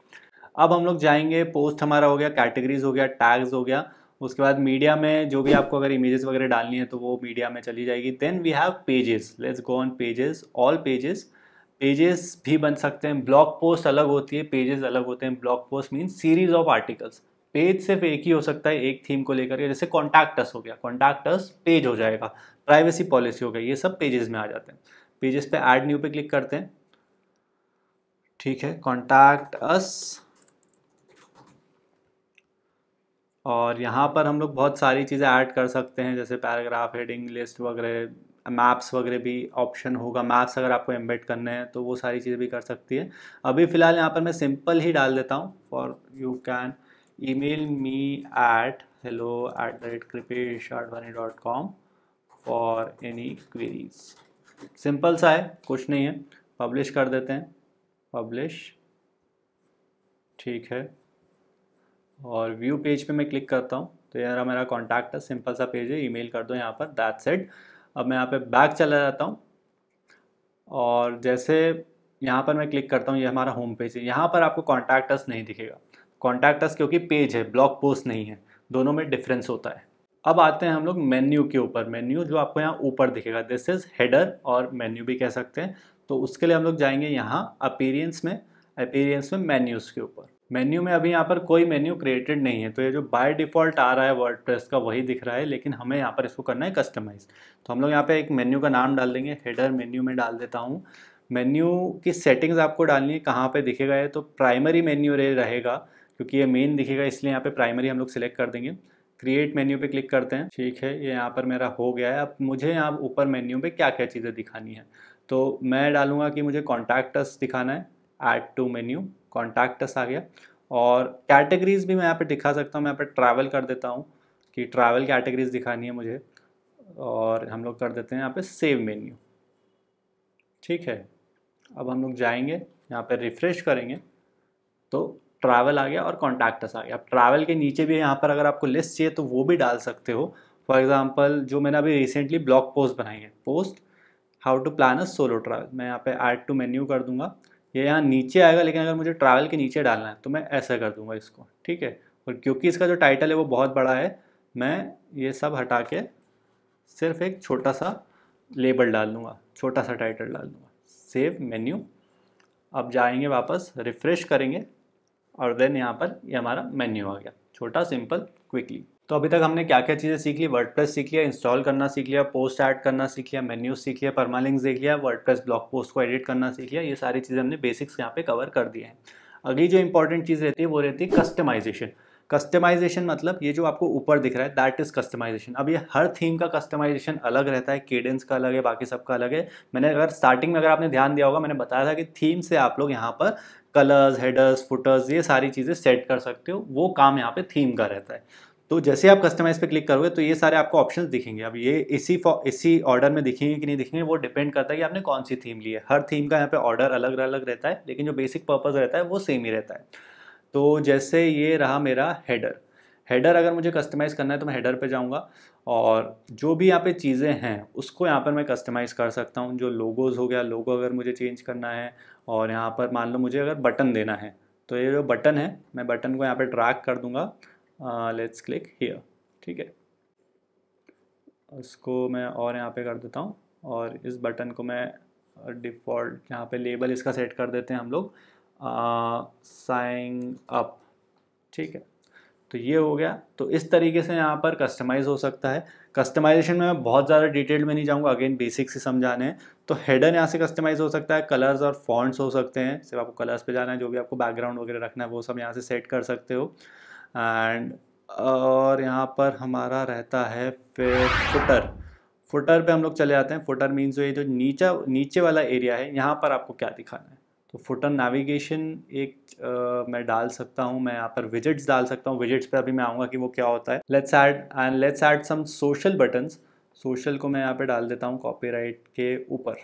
अब हम लोग जाएंगे पोस्ट हमारा हो गया कैटेगरीज हो गया टैग्स हो गया उसके बाद मीडिया में जो भी आपको अगर इमेजेस वगैरह डालनी है तो वो मीडिया में चली जाएगी then we have pages let's go on pages all pages pages भी बन सकते हैं ब्लॉग पोस्ट अलग होती है पेजेस अलग होते हैं blog post mean series of articles page सिर्फ एक ही हो सकता है एक थीम को लेकर के जैसे कॉन्टैक्टस हो गया कॉन्टैक्टस पेज हो जाएगा प्राइवेसी पॉलिसी हो गई ये सब पेजेस में आ जाते हैं पेजेस पे ऐड न्यू पे क्लिक करते हैं ठीक है कॉन्टैक्ट अस और यहाँ पर हम लोग बहुत सारी चीज़ें ऐड कर सकते हैं जैसे पैराग्राफ हेडिंग लिस्ट वगैरह मैप्स वगैरह भी ऑप्शन होगा मैप्स अगर आपको एम्बेड करने हैं तो वो सारी चीज़ें भी कर सकती है अभी फ़िलहाल यहाँ पर मैं सिंपल ही डाल देता हूँ for you can email me at rate Kripesh Advani dot com for any queries simple सा है कुछ नहीं है पब्लिश कर देते हैं पब्लिश ठीक है और व्यू पेज पे मैं क्लिक करता हूँ तो यार मेरा कॉन्टैक्ट है सिंपल सा पेज है ईमेल कर दो यहाँ पर दैट सेट अब मैं यहाँ पे बैक चला जाता हूँ और जैसे यहाँ पर मैं क्लिक करता हूँ ये हमारा होम पेज है यहाँ पर आपको कॉन्टैक्ट नहीं दिखेगा कॉन्टैक्ट क्योंकि पेज है ब्लॉग पोस्ट नहीं है दोनों में डिफरेंस होता है अब आते हैं हम लोग मेन्यू के ऊपर मेन्यू जो आपको यहाँ ऊपर दिखेगा दिस इज़ हेडर और मेन्यू भी कह सकते हैं तो उसके लिए हम लोग जाएंगे यहाँ अपीरियंस में अपीरियंस में मेन्यूज़ के ऊपर मेन्यू में अभी यहाँ पर कोई मेन्यू क्रिएटेड नहीं है तो ये जो बाय डिफ़ॉल्ट आ रहा है वर्ड का वही दिख रहा है लेकिन हमें यहाँ पर इसको करना है कस्टमाइज़ तो हम लोग यहाँ पर एक मेन्यू का नाम डाल देंगे हेडर मेन्यू में डाल देता हूँ मेन्यू की सेटिंग्स आपको डालनी है कहाँ पर दिखेगा ये तो प्राइमरी मेन्यू रहेगा क्योंकि ये मेन दिखेगा इसलिए यहाँ पर प्राइमरी हम लोग सिलेक्ट कर देंगे क्रिएट मेन्यू पे क्लिक करते हैं ठीक है ये यहाँ पर मेरा हो गया है अब मुझे यहाँ ऊपर मेन्यू पे क्या क्या चीज़ें दिखानी है तो मैं डालूंगा कि मुझे कॉन्टैक्ट दिखाना है ऐड टू मेन्यू कॉन्टैक्टस आ गया और कैटेगरीज भी मैं यहाँ पे दिखा सकता हूँ मैं यहाँ पे ट्रैवल कर देता हूँ कि ट्रैवल कैटेगरीज दिखानी है मुझे और हम लोग कर देते हैं यहाँ पे सेव मेन्यू ठीक है अब हम लोग जाएंगे यहाँ पे रिफ़्रेश करेंगे तो ट्रैवल आ गया और कॉन्टैक्टस आ गया अब ट्रैवल के नीचे भी यहाँ पर अगर आपको लिस्ट चाहिए तो वो भी डाल सकते हो फॉर एग्ज़ाम्पल जो मैंने अभी रिसेंटली ब्लॉग पोस्ट बनाई है post how to plan a solo travel मैं यहाँ पे ऐड टू मेन्यू कर दूंगा ये यहाँ नीचे आएगा लेकिन अगर मुझे ट्रैवल के नीचे डालना है तो मैं ऐसा कर दूंगा इसको ठीक है और क्योंकि इसका जो टाइटल है वो बहुत बड़ा है मैं ये सब हटा के सिर्फ एक छोटा सा लेबल डाल दूँगा छोटा सा टाइटल डाल दूँगा सेव मेन्यू अब जाएंगे वापस रिफ़्रेश करेंगे और देन यहाँ पर ये यह हमारा मेन्यू आ गया छोटा सिंपल क्विकली तो अभी तक हमने क्या क्या चीज़ें सीख ली वर्ड सीख लिया इंस्टॉल करना सीख लिया पोस्ट ऐड करना सीख लिया मेन्यूज सीख लिया परमालिंग देख लिया वर्ड ब्लॉग पोस्ट को एडिट करना सीख लिया ये सारी चीज़ें हमने बेसिक्स यहाँ पे कवर कर दिए हैं अगली जो इंपॉर्टेंट चीज़ रहती है वो रहती है कस्टमाइजेशन कस्टमाइजेशन मतलब ये जो आपको ऊपर दिख रहा है दैट इज़ कस्टमाइजेशन अब ये हर थीम का कस्टमाइजेशन अलग रहता है केडेंस का अलग है बाकी सबका अलग है मैंने अगर स्टार्टिंग में अगर आपने ध्यान दिया होगा मैंने बताया था कि थीम से आप लोग यहाँ पर कलर्स हेडर्स फुटर्स ये सारी चीज़ें सेट कर सकते हो वो काम यहाँ पे थीम का रहता है तो जैसे आप कस्टमाइज पे क्लिक करोगे तो ये सारे आपको ऑप्शंस दिखेंगे अब ये इसी इसी ऑर्डर में दिखेंगे कि नहीं दिखेंगे वो डिपेंड करता है कि आपने कौन सी थीम ली है हर थीम का यहाँ पे ऑर्डर अलग अलग रहता है लेकिन जो बेसिक पर्पज़ रहता है वो सेम ही रहता है तो जैसे ये रहा मेरा हेडर हेडर अगर मुझे कस्टमाइज़ करना है तो मैं हेडर पे जाऊँगा और जो भी यहाँ पे चीज़ें हैं उसको यहाँ पर मैं कस्टमाइज़ कर सकता हूँ जो लोगोज़ हो गया लोगो अगर मुझे चेंज करना है और यहाँ पर मान लो मुझे अगर बटन देना है तो ये जो बटन है मैं बटन को यहाँ पर ट्रैक कर दूँगा लेट्स क्लिक हियर ठीक है उसको मैं और यहाँ पे कर देता हूँ और इस बटन को मैं डिफ़ॉल्ट uh, यहाँ पे लेबल इसका सेट कर देते हैं हम लोग साइन uh, अप ठीक है तो ये हो गया तो इस तरीके से यहाँ पर कस्टमाइज़ हो सकता है कस्टमाइजेशन में मैं बहुत ज़्यादा डिटेल में नहीं जाऊँगा अगेन बेसिक से समझाने हैं तो हेडर यहाँ से कस्टमाइज़ हो सकता है कलर्स और फॉन्ट्स हो सकते हैं सिर्फ आपको कलर्स पे जाना है जो भी आपको बैकग्राउंड वगैरह रखना है वो सब यहाँ से सेट कर सकते हो एंड और यहाँ पर हमारा रहता है फिर फुटर फुटर पे हम लोग चले जाते हैं फुटर मीन्स ये जो नीचा नीचे वाला एरिया है यहाँ पर आपको क्या दिखाना है तो फुटर नेविगेशन एक आ, मैं डाल सकता हूँ मैं यहाँ पर विजिट्स डाल सकता हूँ विजिट्स पे अभी मैं आऊँगा कि वो क्या होता है let's add and let's add some social buttons social को मैं यहाँ पे डाल देता हूँ कॉपीराइट के ऊपर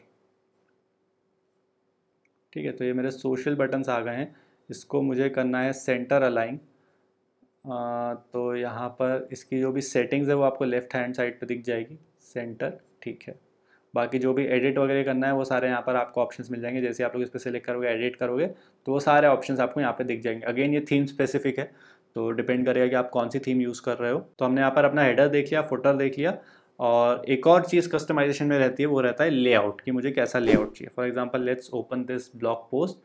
ठीक है तो ये मेरे सोशल बटन्स आ गए हैं इसको मुझे करना है सेंटर अलाइन तो यहाँ पर इसकी जो भी सेटिंग्स है वो आपको लेफ़्ट हैंड साइड पे दिख जाएगी सेंटर ठीक है बाकी जो भी एडिट वगैरह करना है वो सारे यहाँ पर आपको ऑप्शंस मिल जाएंगे जैसे आप लोग इस पर सेलेक्ट करोगे एडिट करोगे तो वो सारे ऑप्शंस आपको यहाँ पे दिख जाएंगे अगेन ये थीम स्पेसिफिक है तो डिपेंड करेगा कि आप कौन सी थीम यूज़ कर रहे हो तो हमने यहाँ पर अपना हेडर देख लिया फोटर देख लिया और एक और चीज़ कस्टमाइजेशन में रहती है वो रहता है लेआउट कि मुझे कैसा लेआउट चाहिए for example let's open this blog post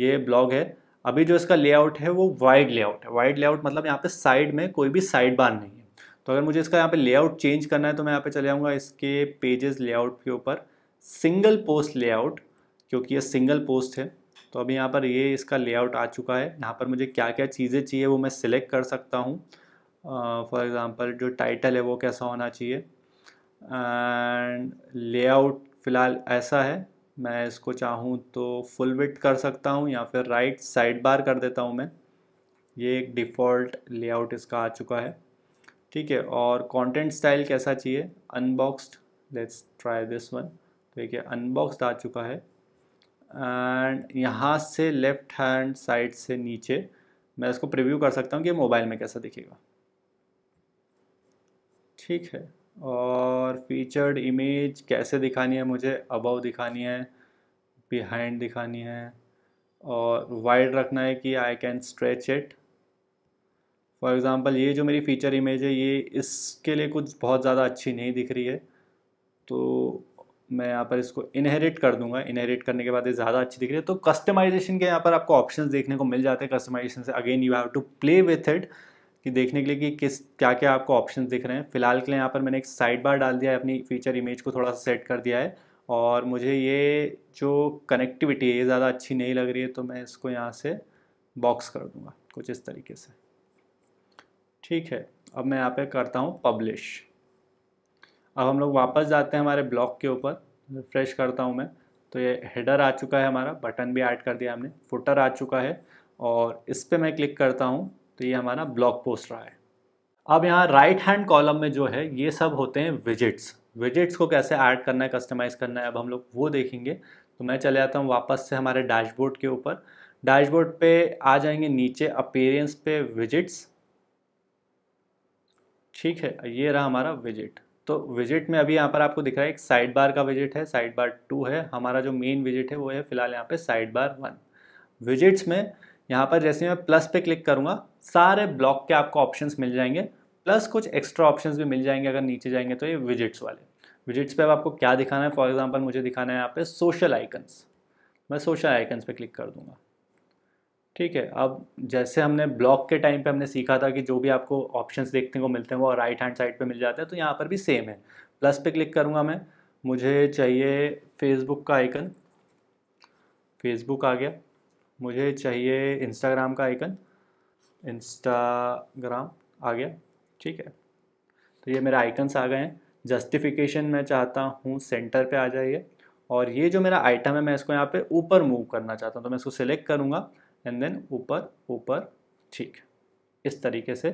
ये ब्लॉग है अभी जो इसका लेआउट है वो वाइड लेआउट है वाइड लेआउट मतलब यहाँ पे साइड में कोई भी साइड बार नहीं है तो अगर मुझे इसका यहाँ पे लेआउट चेंज करना है तो मैं यहाँ पे चले जाऊँगा इसके पेजेस लेआउट के ऊपर सिंगल पोस्ट लेआउट क्योंकि ये सिंगल पोस्ट है तो अभी यहाँ पर ये इसका लेआउट आ चुका है यहाँ पर मुझे क्या क्या चीज़ें चाहिए वो मैं सिलेक्ट कर सकता हूँ फॉर एग्ज़ाम्पल जो टाइटल है वो कैसा होना चाहिए एंड लेआउट फ़िलहाल ऐसा है मैं इसको चाहूँ तो फुल विट कर सकता हूँ या फिर राइट साइड बार कर देता हूँ मैं ये एक डिफ़ॉल्ट लेआउट इसका आ चुका है ठीक है और कंटेंट स्टाइल कैसा चाहिए unboxed let's try this one तो है अनबॉक्स्ड आ चुका है एंड यहाँ से लेफ्ट हैंड साइड से नीचे मैं इसको प्रिव्यू कर सकता हूँ कि मोबाइल में कैसा दिखेगा ठीक है और फीचर्ड इमेज कैसे दिखानी है मुझे अबव दिखानी है बिहाइंड दिखानी है और वाइड रखना है कि I can stretch it for example ये जो मेरी फीचर इमेज है ये इसके लिए कुछ बहुत ज़्यादा अच्छी नहीं दिख रही है तो मैं यहाँ पर इसको इनहेरिट कर दूंगा इनहेरिट करने के बाद ये ज़्यादा अच्छी दिख रही है तो कस्टमाइजेशन के यहाँ पर आपको ऑप्शंस देखने को मिल जाते हैं कस्टमाइजेशन से again you have to play with it कि देखने के लिए कि किस क्या क्या आपको ऑप्शन दिख रहे हैं फिलहाल के लिए यहाँ पर मैंने एक साइड बार डाल दिया है अपनी फीचर इमेज को थोड़ा सा सेट कर दिया है और मुझे ये जो कनेक्टिविटी है ये ज़्यादा अच्छी नहीं लग रही है तो मैं इसको यहाँ से बॉक्स कर दूँगा कुछ इस तरीके से ठीक है अब मैं यहाँ पे करता हूँ पब्लिश अब हम लोग वापस जाते हैं हमारे ब्लॉग के ऊपर रिफ्रेश करता हूँ मैं तो ये हेडर आ चुका है हमारा बटन भी ऐड कर दिया हमने फुटर आ चुका है और इस पर मैं क्लिक करता हूँ तो ये हमारा ब्लॉग पोस्ट रहा है अब यहाँ राइट हैंड कॉलम में जो है ये सब होते हैं विजिट्स विजिट्स को कैसे ऐड करना है कस्टमाइज़ करना है अब हम लोग वो देखेंगे तो मैं चले जाता हूँ वापस से हमारे डैशबोर्ड के ऊपर डैशबोर्ड पे आ जाएंगे नीचे अपेरेंस पे विजिट्स ठीक है ये रहा हमारा विजिट तो विजिट में अभी यहाँ पर आपको दिख रहा है एक साइड बार का विजिट है साइड बार टू है हमारा जो मेन विजिट है वो है फिलहाल यहाँ पे साइड बार वन विजिट्स में यहाँ पर जैसे मैं प्लस पे क्लिक करूँगा सारे ब्लॉक के आपको ऑप्शंस मिल जाएंगे प्लस कुछ एक्स्ट्रा ऑप्शंस भी मिल जाएंगे अगर नीचे जाएंगे तो ये विजिट्स वाले विजिट्स पे अब आपको क्या दिखाना है फॉर एग्जांपल मुझे दिखाना है यहाँ पे सोशल आइकन्स मैं सोशल आइकन्स पे क्लिक कर दूँगा ठीक है अब जैसे हमने ब्लॉक के टाइम पर हमने सीखा था कि जो भी आपको ऑप्शन देखने को मिलते हैं वो राइट हैंड साइड पर मिल जाते हैं तो यहाँ पर भी सेम है प्लस पे क्लिक करूँगा मैं मुझे चाहिए फेसबुक का आइकन फेसबुक आ गया मुझे चाहिए इंस्टाग्राम का आइकन इंस्टाग्राम आ गया ठीक है तो ये मेरा आइकन्स आ गए हैं जस्टिफिकेशन मैं चाहता हूँ सेंटर पे आ जाइए और ये जो मेरा आइटम है मैं इसको यहाँ पे ऊपर मूव करना चाहता हूँ तो मैं इसको सेलेक्ट करूँगा एंड देन ऊपर ऊपर ठीक इस तरीके से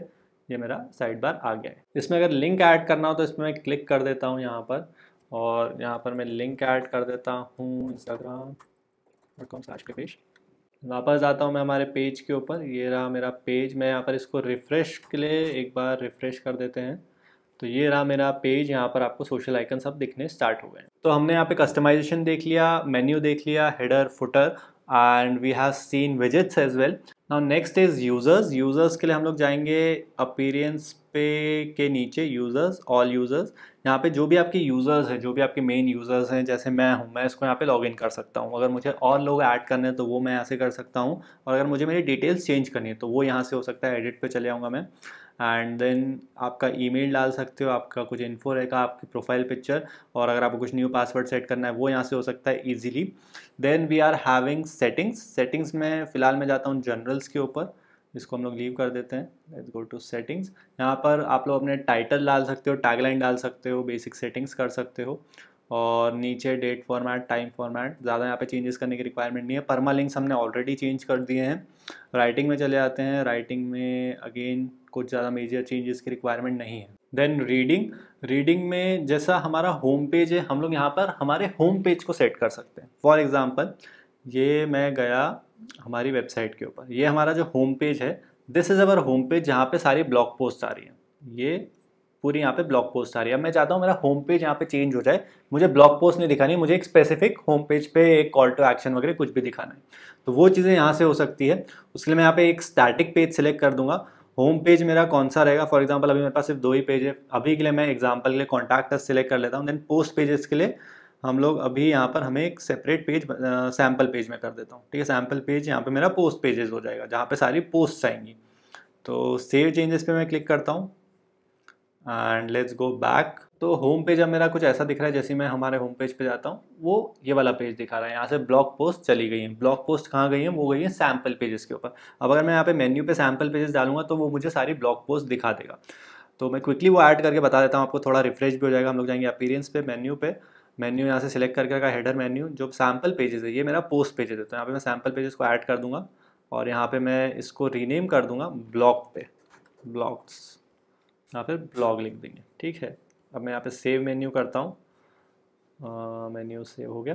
ये मेरा साइड बार आ गया है इसमें अगर लिंक ऐड करना हो तो इसमें मैं क्लिक कर देता हूँ यहाँ पर और यहाँ पर मैं लिंक ऐड कर देता हूँ इंस्टाग्राम डॉट कॉम स्लैश के पेश वापस आता हूँ मैं हमारे पेज के ऊपर ये रहा मेरा पेज मैं यहाँ पर इसको रिफ़्रेश के लिए एक बार रिफ़्रेश कर देते हैं तो ये रहा मेरा पेज यहाँ पर आपको सोशल आइकन सब दिखने स्टार्ट हो गए तो हमने यहाँ पे कस्टमाइजेशन देख लिया मेन्यू देख लिया header footer and we have seen visits as well now next is users users के लिए हम लोग जाएंगे अपीरियंस पे के नीचे यूज़र्स ऑल यूज़र्स यहाँ पे जो भी आपके यूज़र्स हैं जो भी आपके मेन यूज़र्स हैं जैसे मैं हूँ मैं इसको यहाँ पे लॉगिन कर सकता हूँ अगर मुझे और लोग ऐड करने हैं तो वो मैं यहाँ से कर सकता हूँ और अगर मुझे मेरी डिटेल्स चेंज करनी है तो वो यहाँ से हो सकता है एडिट पर चले आऊँगा मैं एंड देन आपका ईमेल डाल सकते हो आपका कुछ इन्फो रहेगा आपकी प्रोफाइल पिक्चर और अगर आपको कुछ न्यू पासवर्ड सेट करना है वो यहाँ से हो सकता है easily then we are having settings settings में फ़िलहाल मैं जाता हूँ जनरल्स के ऊपर इसको हम लोग लीव कर देते हैं लेट्स गो टू सेटिंग्स यहाँ पर आप लोग अपने टाइटल डाल सकते हो टैगलाइन डाल सकते हो बेसिक सेटिंग्स कर सकते हो और नीचे डेट फॉर्मेट टाइम फॉर्मेट ज़्यादा यहाँ पे चेंजेस करने की रिक्वायरमेंट नहीं है परमा लिंक्स हमने ऑलरेडी चेंज कर दिए हैं राइटिंग में चले जाते हैं राइटिंग में अगेन कुछ ज़्यादा मेजर चेंजेस की रिक्वायरमेंट नहीं है देन रीडिंग रीडिंग में जैसा हमारा होम पेज है हम लोग यहाँ पर हमारे होम पेज को सेट कर सकते हैं फॉर एग्ज़ाम्पल ये मैं गया हमारी वेबसाइट के ऊपर ये हमारा जो होम पेज है this is our home page जहाँ पे सारी ब्लॉग पोस्ट आ रही हैं ये पूरी यहाँ पे ब्लॉग पोस्ट आ रही है अब मैं चाहता हूँ मेरा होम पेज यहाँ पे चेंज हो जाए मुझे ब्लॉग पोस्ट नहीं दिखानी मुझे एक स्पेसिफिक होम पेज पे एक कॉल टू एक्शन वगैरह कुछ भी दिखाना है तो वो चीज़ें यहाँ से हो सकती है उसके लिए मैं यहाँ पे एक स्टैटिक पेज सेलेक्ट कर दूंगा होम पेज मेरा कौन सा रहेगा फॉर एग्जाम्पल अभी मेरे पास सिर्फ दो ही पेज है अभी के लिए मैं एग्जाम्पल के लिए कॉन्टैक्ट सेलेक्ट कर लेता हूँ देन पोस्ट पेजेस के लिए हम लोग अभी यहाँ पर हमें एक सेपरेट पेज सैम्पल पेज में कर देता हूँ ठीक है सैम्पल पेज यहाँ पे मेरा पोस्ट पेजेस हो जाएगा जहाँ पे सारी पोस्ट आएंगी तो सेव चेंजेस पे मैं क्लिक करता हूँ and let's go back to home page अब मेरा कुछ ऐसा दिख रहा है जैसे मैं हमारे होम पेज पे जाता हूँ वो ये वाला पेज दिखा रहा है यहाँ से ब्लॉग पोस्ट चली गई है ब्लॉग पोस्ट कहाँ गई है वो गई है सैम्पल पेजेस के ऊपर अब अगर मैं यहाँ पे मेन्यू पे सैम्पल पेजेस डालूंगा तो वो मुझे सारी ब्लॉग पोस्ट दिखा देगा तो मैं क्विकली वो ऐड करके बता देता हूँ आपको थोड़ा रिफ्रेश भी हो जाएगा हम लोग जाएंगे अपीरियंस पे मेन्यू पे मेन्यू यहाँ से सिलेक्ट करके रखा हेडर मेन्यू जो सैम्पल पेजेस है ये मेरा पोस्ट पेजेस है तो यहाँ पे मैं सैम्पल पेजेस को ऐड कर दूंगा और यहाँ पे मैं इसको रीनेम कर दूंगा ब्लॉग पे ब्लॉग्स या फिर ब्लॉग लिख देंगे ठीक है अब मैं यहाँ पे सेव मेन्यू करता हूँ मेन्यू सेव हो गया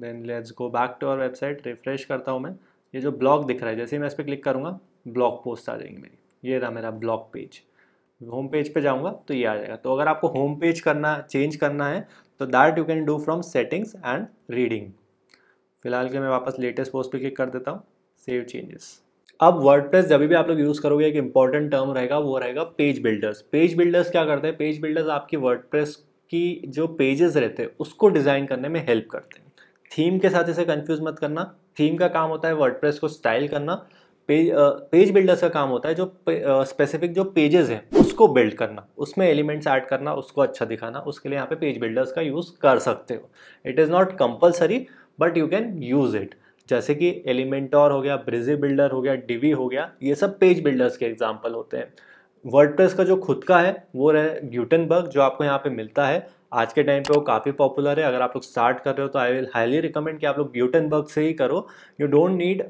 then let's go back to our website refresh करता हूँ मैं ये जो ब्लॉग दिख रहा है जैसे ही मैं इस पर क्लिक करूँगा ब्लॉग पोस्ट आ जाएंगी मेरी ये रहा मेरा ब्लॉग पेज होम पेज पे जाऊँगा तो ये आ जाएगा तो अगर आपको होम पेज करना चेंज करना है तो that you can do from settings and reading फिलहाल के मैं वापस लेटेस्ट पोस्ट पे क्लिक कर देता हूँ सेव चेंजेस अब प्रेस जब भी आप लोग यूज़ करोगे एक इंपॉर्टेंट टर्म रहेगा वो रहेगा पेज बिल्डर्स पेज बिल्डर्स क्या करते हैं पेज बिल्डर्स आपकी प्रेस की जो पेजेस रहते हैं उसको डिज़ाइन करने में हेल्प करते हैं थीम के साथ इसे कंफ्यूज मत करना थीम का काम होता है प्रेस को स्टाइल करना पेज पेज बिल्डर्स का काम होता है जो स्पेसिफिक जो पेजेस हैं उसको बिल्ड करना उसमें एलिमेंट्स ऐड करना उसको अच्छा दिखाना उसके लिए यहाँ पे पेज बिल्डर्स का यूज़ कर सकते हो it is not compulsory but you can use it जैसे कि एलिमेंटोर हो गया ब्रिजी बिल्डर हो गया डिवी हो गया ये सब पेज बिल्डर्स के एग्जाम्पल होते हैं वर्ड का जो खुद का है वो है ग्यूटनबर्ग जो आपको यहाँ पे मिलता है आज के टाइम पे वो काफ़ी पॉपुलर है अगर आप लोग स्टार्ट कर रहे हो तो आई विल हाईली रिकमेंड कि आप लोग ग्यूटनबर्ग से ही करो you don't need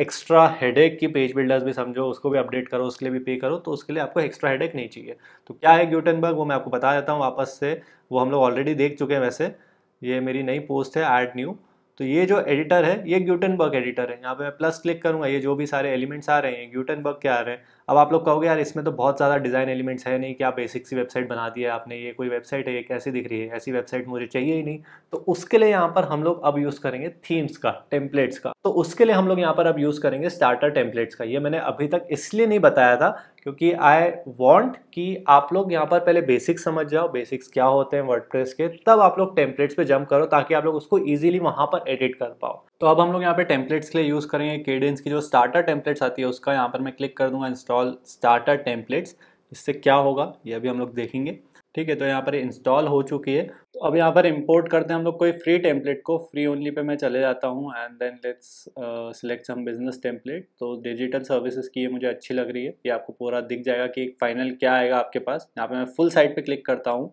extra headache की पेज बिल्डर्स भी समझो उसको भी अपडेट करो उसके लिए भी पे करो तो उसके लिए आपको एक्स्ट्रा हेडेक नहीं चाहिए तो क्या है ग्यूटनबर्ग वो मैं आपको बता देता हूँ वापस से वो हम लोग ऑलरेडी देख चुके हैं वैसे ये मेरी नई पोस्ट है एड न्यू तो ये जो एडिटर है ये ग्यूटनबर्ग एडिटर है यहाँ पे मैं प्लस क्लिक करूंगा ये जो भी सारे एलिमेंट्स आ रहे हैं ग्यूटनबर्ग के आ रहे हैं अब आप लोग कहोगे यार इसमें तो बहुत ज़्यादा डिज़ाइन एलिमेंट्स है नहीं कि आप बेसिक सी वेबसाइट बना दिया है आपने ये कोई वेबसाइट है ये कैसी दिख रही है ऐसी वेबसाइट मुझे चाहिए ही नहीं तो उसके लिए यहाँ पर हम लोग अब यूज़ करेंगे थीम्स का टेम्पलेट्स का तो उसके लिए हम लोग यहाँ पर अब यूज़ करेंगे स्टार्टर टेम्पलेट्स का ये मैंने अभी तक इसलिए नहीं बताया था क्योंकि आई वॉन्ट कि आप लोग यहाँ पर पहले बेसिक्स समझ जाओ बेसिक्स क्या होते हैं वर्ड के तब आप लोग टेम्पलेट्स पे जंप करो ताकि आप लोग उसको ईजिली वहाँ पर एडिट कर पाओ तो अब हम लोग यहाँ पर टेम्पलेट्स के लिए यूज़ करेंगे केडेंस की जो स्टार्टर टेम्पलेट्स आती है उसका यहाँ पर मैं क्लिक कर दूंगा इंस्टॉल इंस्टॉल स्टार्टर टेम्पलेट्स इससे क्या होगा ये अभी हम लोग देखेंगे ठीक है तो यहाँ पर इंस्टॉल हो चुकी है तो अब यहाँ पर इंपोर्ट करते हैं हम लोग कोई फ्री टेम्पलेट को फ्री ओनली पे मैं चले जाता हूँ and then let's select some business template तो डिजिटल सर्विसेज की ये मुझे अच्छी लग रही है ये आपको पूरा दिख जाएगा कि फाइनल क्या आएगा आपके पास यहाँ पर मैं फुल साइड पर क्लिक करता हूँ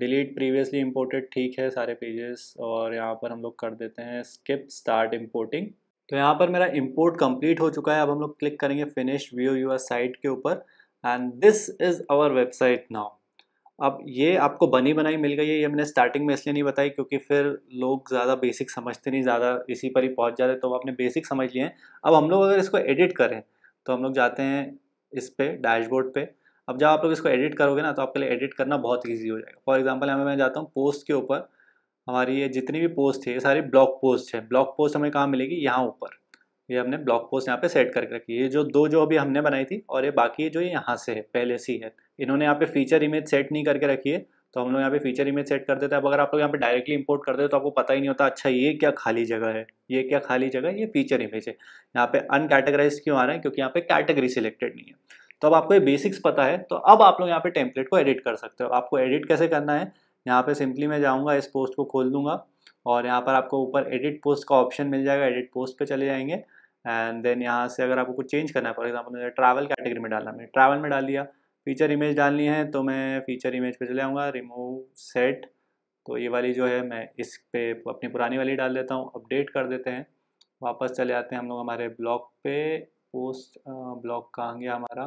डिलीट प्रीवियसली इम्पोर्टेड ठीक है सारे पेजेस और यहाँ पर हम लोग कर देते हैं स्किप स्टार्ट इम्पोर्टिंग तो यहाँ पर मेरा इम्पोर्ट कम्प्लीट हो चुका है अब हम लोग क्लिक करेंगे फिनिश व्यू यूर साइट के ऊपर and this is our website now अब ये आपको बनी बनाई मिल गई है ये मैंने स्टार्टिंग में इसलिए नहीं बताई क्योंकि फिर लोग ज़्यादा बेसिक समझते नहीं ज़्यादा इसी पर ही पहुँच जाते तो आपने बेसिक समझ लिए हैं अब हम लोग अगर इसको एडिट करें तो हम लोग जाते हैं इस पर डैशबोर्ड पर अब जब आप लोग इसको एडिट करोगे ना तो आपके लिए एडिट करना बहुत ईजी हो जाएगा फॉर एग्जाम्पल मैं जाता हूँ पोस्ट के ऊपर हमारी ये जितनी भी पोस्ट है ये सारी ब्लॉक पोस्ट है ब्लॉक पोस्ट हमें कहाँ मिलेगी यहाँ ऊपर ये हमने ब्लॉक पोस्ट यहाँ पे सेट करके रखी है जो दो जो अभी हमने बनाई थी और ये बाकी जो ये यहाँ से है पहले से है इन्होंने यहाँ पे फीचर इमेज सेट नहीं करके रखी है तो हम लोग यहाँ पे फीचर इमेज सेट कर देते हैं अब अगर आप लोग यहाँ पे डायरेक्टली इंपोर्ट करते हो तो आपको पता ही नहीं होता अच्छा ये क्या खाली जगह है ये क्या खाली जगह है ये फीचर इमेज है यहाँ पे अनकैटेगराइज क्यों आ रहा है क्योंकि यहाँ पे कैटेगरी सिलेक्टेड नहीं है तो अब आपको ये बेसिक्स पता है तो अब आप लोग यहाँ पे टेम्पलेट को एडिट कर सकते हो आपको एडिट कैसे करना है यहाँ पे सिंपली मैं जाऊँगा इस पोस्ट को खोल दूँगा और यहाँ पर आपको ऊपर एडिट पोस्ट का ऑप्शन मिल जाएगा एडिट पोस्ट पे चले जाएंगे एंड देन यहाँ से अगर आपको कुछ चेंज करना है फॉर एग्जाम्पल मुझे ट्रैवल कैटेगरी में डालना मैंने ट्रैवल में डाल दिया फीचर इमेज डालनी है तो मैं फीचर इमेज पर चले जाऊँगा रिमूव सेट तो ये वाली जो है मैं इस पर अपनी पुरानी वाली डाल देता हूँ अपडेट कर देते हैं वापस चले आते हैं हम लोग हमारे ब्लॉग पे पोस्ट ब्लॉग कहाँ गया हमारा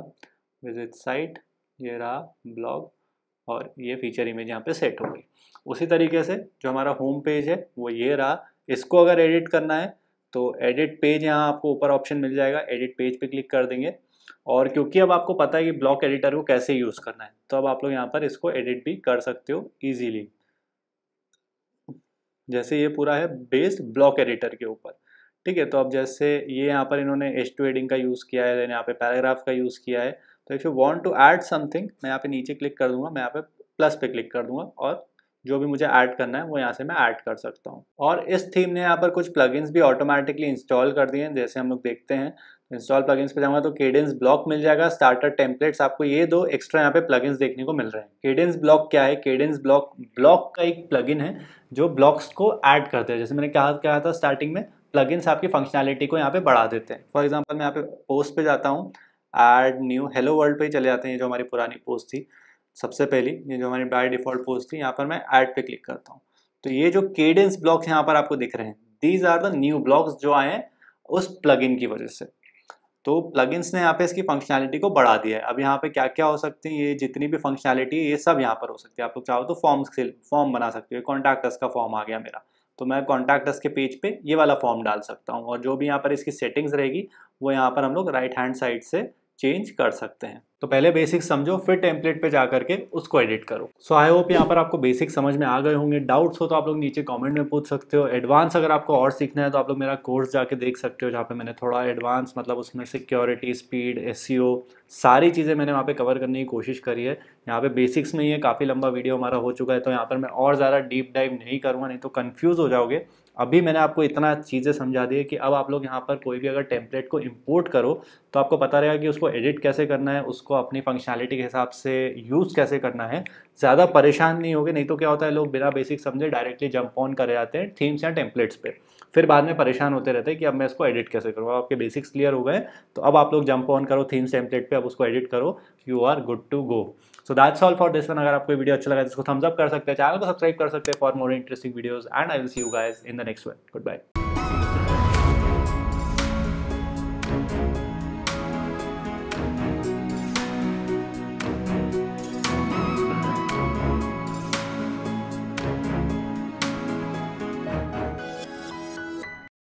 विजिट साइट ये रहा ब्लॉग और ये फीचर इमेज यहाँ पे सेट हो गई उसी तरीके से जो हमारा होम पेज है वो ये रहा इसको अगर एडिट करना है तो एडिट पेज यहाँ आपको ऊपर ऑप्शन मिल जाएगा एडिट पेज पे क्लिक कर देंगे और क्योंकि अब आपको पता है कि ब्लॉक एडिटर को कैसे यूज़ करना है तो अब आप लोग यहाँ पर इसको एडिट भी कर सकते हो ईजीली जैसे ये पूरा है बेस्ड ब्लॉक एडिटर के ऊपर ठीक है तो अब जैसे ये यहाँ पर इन्होंने एस टू एडिंग का यूज़ किया है देन यहाँ पे पैराग्राफ का यूज़ किया है तो if you want to add something मैं यहाँ पे नीचे क्लिक कर दूंगा मैं यहाँ पे प्लस पे क्लिक कर दूंगा और जो भी मुझे ऐड करना है वो यहाँ से मैं ऐड कर सकता हूँ और इस थीम ने यहाँ पर कुछ प्लगइन्स भी ऑटोमेटिकली इंस्टॉल कर दिए हैं जैसे हम लोग देखते हैं इंस्टॉल तो प्लगइन्स पे जाऊँगा तो केडेंस ब्लॉक मिल जाएगा स्टार्टर टेम्पलेट्स आपको ये दो एक्स्ट्रा यहाँ पे प्लगइन्स देखने को मिल रहे हैं केडेंस ब्लॉक क्या है केडेंस ब्लॉक ब्लॉक का एक प्लगइन है जो ब्लॉक्स को ऐड करते हैं जैसे मैंने कहा कहा था स्टार्टिंग में प्लगइन्स आपकी फंक्शनैलिटी को यहाँ पे बढ़ा देते हैं फॉर एग्जाम्पल मैं यहाँ पे पोस्ट पे जाता हूँ ऐड न्यू हेलो वर्ल्ड पे ही चले जाते हैं ये जो हमारी पुरानी पोस्ट थी सबसे पहली ये जो हमारी बाय डिफॉल्ट पोस्ट थी यहाँ पर मैं ऐड पे क्लिक करता हूँ तो ये जो केडेंस ब्लॉक्स यहाँ पर आपको दिख रहे हैं these are the new blocks जो आए हैं उस प्लग की वजह से तो प्लगइन्स ने यहाँ पे इसकी फंक्शनैलिटी को बढ़ा दिया है अब यहाँ पे क्या क्या हो सकते हैं ये जितनी भी फंक्शनैलिटी है ये सब यहाँ पर हो सकती है आप लोग चाहो तो फॉर्म फॉर्म बना सकते हो कॉन्टैक्टर्स का फॉर्म आ गया मेरा तो मैं कॉन्टैक्ट के पेज पे ये वाला फॉर्म डाल सकता हूँ और जो भी यहाँ पर इसकी सेटिंग्स रहेगी वो यहाँ पर हम लोग राइट हैंड साइड से चेंज कर सकते हैं तो पहले बेसिक समझो फिर टेम्पलेट पे जा करके उसको एडिट करो सो आई होप यहाँ पर आपको बेसिक समझ में आ गए होंगे डाउट्स हो तो आप लोग नीचे कमेंट में पूछ सकते हो एडवांस अगर आपको और सीखना है तो आप लोग मेरा कोर्स जाके देख सकते हो जहाँ पे मैंने थोड़ा एडवांस मतलब उसमें सिक्योरिटी स्पीड एस सारी चीज़ें मैंने वहाँ पे कवर करने की कोशिश करी है यहाँ पे बेसिक्स में ही है काफ़ी लंबा वीडियो हमारा हो चुका है तो यहाँ पर मैं और ज़्यादा डीप डाइव नहीं करूँगा नहीं तो कन्फ्यूज़ हो जाओगे अभी मैंने आपको इतना चीज़ें समझा दी है कि अब आप लोग यहाँ पर कोई भी अगर टेम्पलेट को इम्पोर्ट करो तो आपको पता रहेगा कि उसको एडिट कैसे करना है उसको अपनी फंक्शनैलिटी के हिसाब से यूज़ कैसे करना है ज़्यादा परेशान नहीं होगे नहीं तो क्या होता है लोग बिना बेसिक समझे डायरेक्टली जंप ऑन करे जाते हैं थीम्स या टेम्पलेट्स पर फिर बाद में परेशान होते रहते हैं कि अब मैं इसको एडिट कैसे करूँ आपके बेसिक्स क्लियर हो गए तो अब आप लोग जंप ऑन करो थीम्स टेम्पलेट पर अब उसको एडिट करो you are good to go so that's all for this one अगर आपको वीडियो अच्छा लगा तो इसको थम्सअप कर सकते हैं चैनल को सब्सक्राइब कर सकते हैं for more interesting videos and I will see you guys in the next one good bye